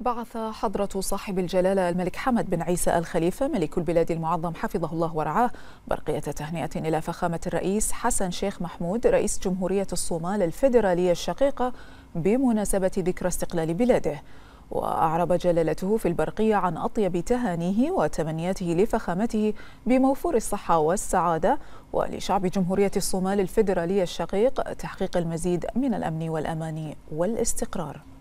بعث حضرة صاحب الجلالة الملك حمد بن عيسى الخليفة ملك البلاد المعظم حفظه الله ورعاه برقية تهنئة إلى فخامة الرئيس حسن شيخ محمود رئيس جمهورية الصومال الفيدرالية الشقيقة بمناسبة ذكرى استقلال بلاده وأعرب جلالته في البرقية عن أطيب تهانيه وتمنياته لفخامته بموفور الصحة والسعادة ولشعب جمهورية الصومال الفيدرالية الشقيق تحقيق المزيد من الأمن والأمان والاستقرار